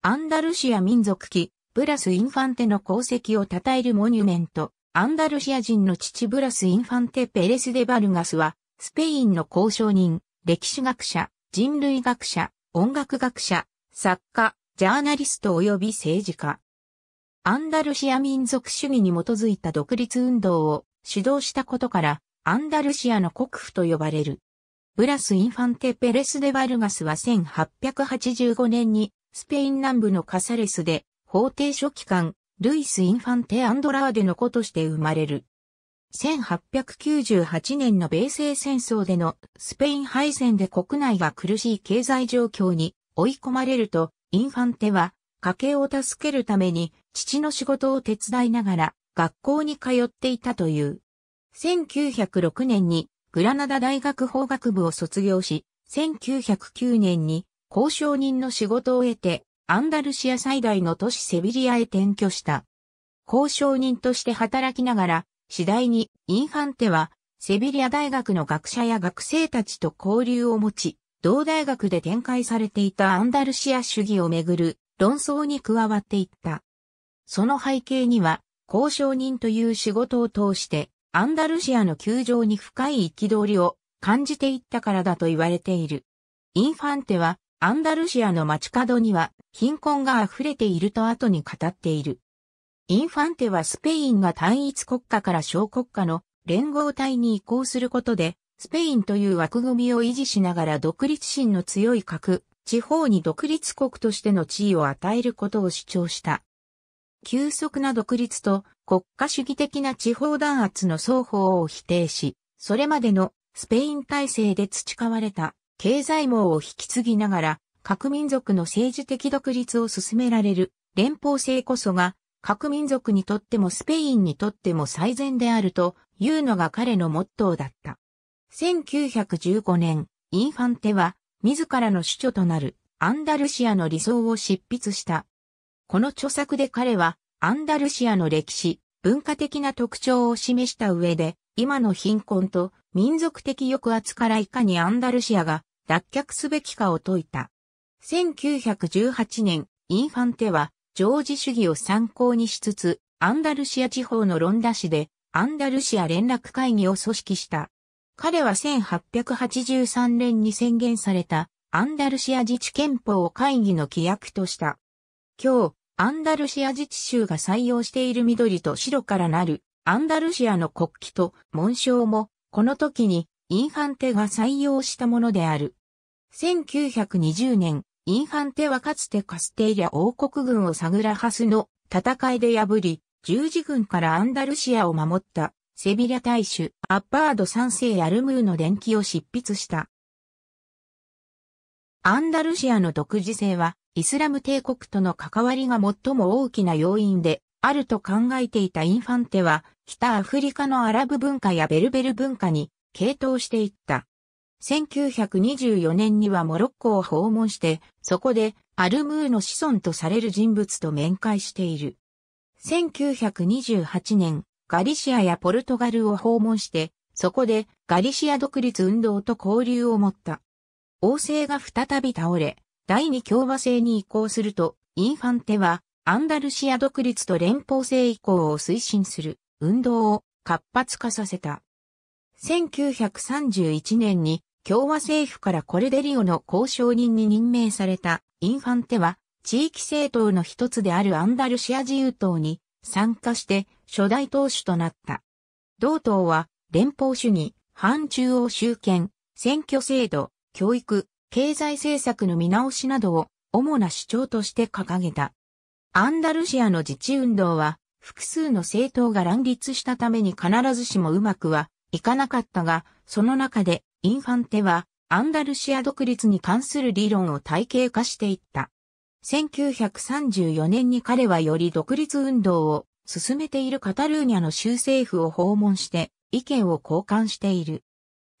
アンダルシア民族記、ブラス・インファンテの功績を称えるモニュメント、アンダルシア人の父ブラス・インファンテ・ペレス・デ・バルガスは、スペインの交渉人、歴史学者、人類学者、音楽学者、作家、ジャーナリスト及び政治家。アンダルシア民族主義に基づいた独立運動を指導したことから、アンダルシアの国府と呼ばれる。ブラス・インファンテ・ペレス・デ・バルガスは1885年にスペイン南部のカサレスで、法廷書記官、ルイス・インファンテ・アンドラーデの子として生まれる。1898年の米西戦争でのスペイン敗戦で国内が苦しい経済状況に追い込まれると、インファンテは家計を助けるために父の仕事を手伝いながら学校に通っていたという。1906年にグラナダ大学法学部を卒業し、1909年に交渉人の仕事を得て、アンダルシア最大の都市セビリアへ転居した。交渉人として働きながら、次第にインファンテは、セビリア大学の学者や学生たちと交流を持ち、同大学で展開されていたアンダルシア主義をめぐる論争に加わっていった。その背景には、交渉人という仕事を通して、アンダルシアの球場に深い憤りを感じていったからだと言われている。インファンテは、アンダルシアの街角には貧困が溢れていると後に語っている。インファンテはスペインが単一国家から小国家の連合体に移行することで、スペインという枠組みを維持しながら独立心の強い核、地方に独立国としての地位を与えることを主張した。急速な独立と国家主義的な地方弾圧の双方を否定し、それまでのスペイン体制で培われた経済網を引き継ぎながら、各民族の政治的独立を進められる連邦制こそが、各民族にとってもスペインにとっても最善であるというのが彼のモットーだった。1915年、インファンテは自らの主著となるアンダルシアの理想を執筆した。この著作で彼はアンダルシアの歴史、文化的な特徴を示した上で、今の貧困と民族的抑圧からいかにアンダルシアが脱却すべきかを説いた。1918年、インファンテは、ジョージ主義を参考にしつつ、アンダルシア地方のロンダ市で、アンダルシア連絡会議を組織した。彼は1883年に宣言された、アンダルシア自治憲法を会議の規約とした。今日、アンダルシア自治州が採用している緑と白からなる、アンダルシアの国旗と紋章も、この時に、インファンテが採用したものである。1920年、インファンテはかつてカステイリア王国軍をサグラハスの戦いで破り、十字軍からアンダルシアを守ったセビリア大主アッバード三世アルムーの伝記を執筆した。アンダルシアの独自性はイスラム帝国との関わりが最も大きな要因であると考えていたインファンテは北アフリカのアラブ文化やベルベル文化に傾倒していった。1924年にはモロッコを訪問して、そこでアルムーの子孫とされる人物と面会している。1928年、ガリシアやポルトガルを訪問して、そこでガリシア独立運動と交流を持った。王政が再び倒れ、第二共和制に移行すると、インファンテはアンダルシア独立と連邦制移行を推進する運動を活発化させた。1931年に共和政府からコルデリオの交渉人に任命されたインファンテは地域政党の一つであるアンダルシア自由党に参加して初代党首となった。同党は連邦主義、反中央集権、選挙制度、教育、経済政策の見直しなどを主な主張として掲げた。アンダルシアの自治運動は複数の政党が乱立したために必ずしもうまくはいかなかったが、その中でインファンテはアンダルシア独立に関する理論を体系化していった。1934年に彼はより独立運動を進めているカタルーニャの州政府を訪問して意見を交換している。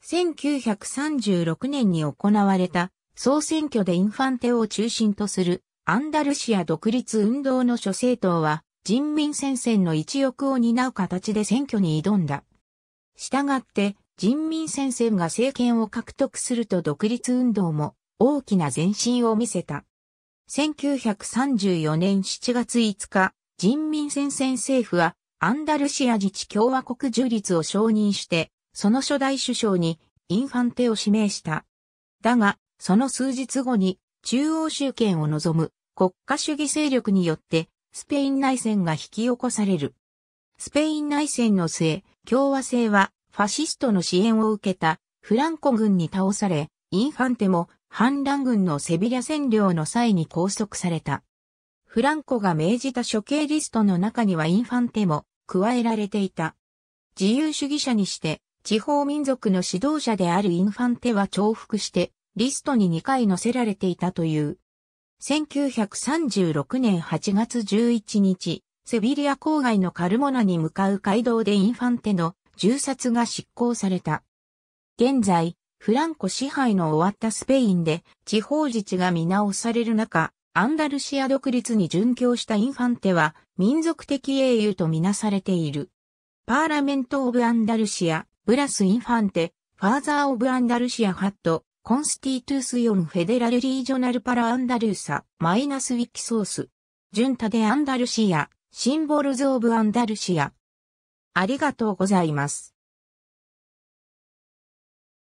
1936年に行われた総選挙でインファンテを中心とするアンダルシア独立運動の諸政党は人民戦線の一翼を担う形で選挙に挑んだ。したがって人民戦線が政権を獲得すると独立運動も大きな前進を見せた。1934年7月5日、人民戦線政府はアンダルシア自治共和国樹立を承認して、その初代首相にインファンテを指名した。だが、その数日後に中央集権を望む国家主義勢力によってスペイン内戦が引き起こされる。スペイン内戦の末、共和制はファシストの支援を受けたフランコ軍に倒され、インファンテも反乱軍のセビリア占領の際に拘束された。フランコが命じた処刑リストの中にはインファンテも加えられていた。自由主義者にして地方民族の指導者であるインファンテは重複してリストに2回載せられていたという。1936年8月11日、セビリア郊外のカルモナに向かう街道でインファンテの銃殺が執行された。現在、フランコ支配の終わったスペインで地方自治が見直される中、アンダルシア独立に殉教したインファンテは民族的英雄とみなされている。パーラメント・オブ・アンダルシア、ブラス・インファンテ、ファーザー・オブ・アンダルシア・ハット、コンスティトゥース・ヨン・フェデラル・リージョナル・パラ・アンダルーサ、マイナス・ウィキソース、ジュンタ・デ・アンダルシア、シンボルズ・オブ・アンダルシア、ありがとうございます。